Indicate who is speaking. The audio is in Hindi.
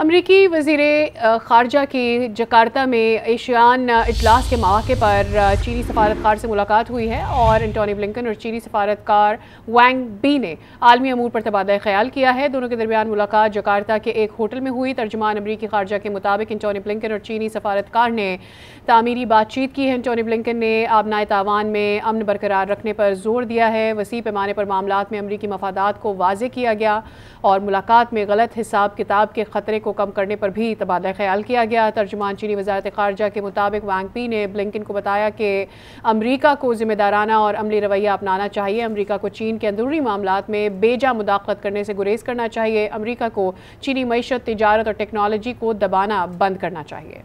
Speaker 1: अमरीकी वजीर ख़ारजा की जकार्ता में एशियान अजलास के मौके पर चीनी सफारतकार से मुलाकात हुई है और एंटोनी ब्लिंकन और चीनी सफारतकार वैंग बी ने आलमी अमूर पर तबादला ख्याल किया है दोनों के दरमियान मुलाकात जकार्ता के एक होटल में हुई तर्जमान अमरीकी खारजा के मुताबिक एंटोनी ब्लिकन और चीनी सफारतकार ने तमीरी बातचीत की है एंटोनी ब्लिकन ने आबनाए तावान में अमन बरकरार रखने पर जोर दिया है वसी पैमाने पर मामला में अमरीकी मफादात को वाजे किया गया और मुलाकात में गलत हिसाब किताब के ख़तरे को कम करने पर भी तबादला ख्याल किया गया तर्जमान चीनी वजारत खारजा के मुताबिक वांगपी ने ब्लिकिन को बताया कि अमरीका को जिम्मेदाराना और अमली रवैया अपनाना चाहिए अमरीका को चीन के अंदरूनी मामला में बेजा मुदाखलत करने से गुरेज करना चाहिए अमरीका को चीनी मीशत तजारत और टेक्नोलॉजी को दबाना बंद करना चाहिए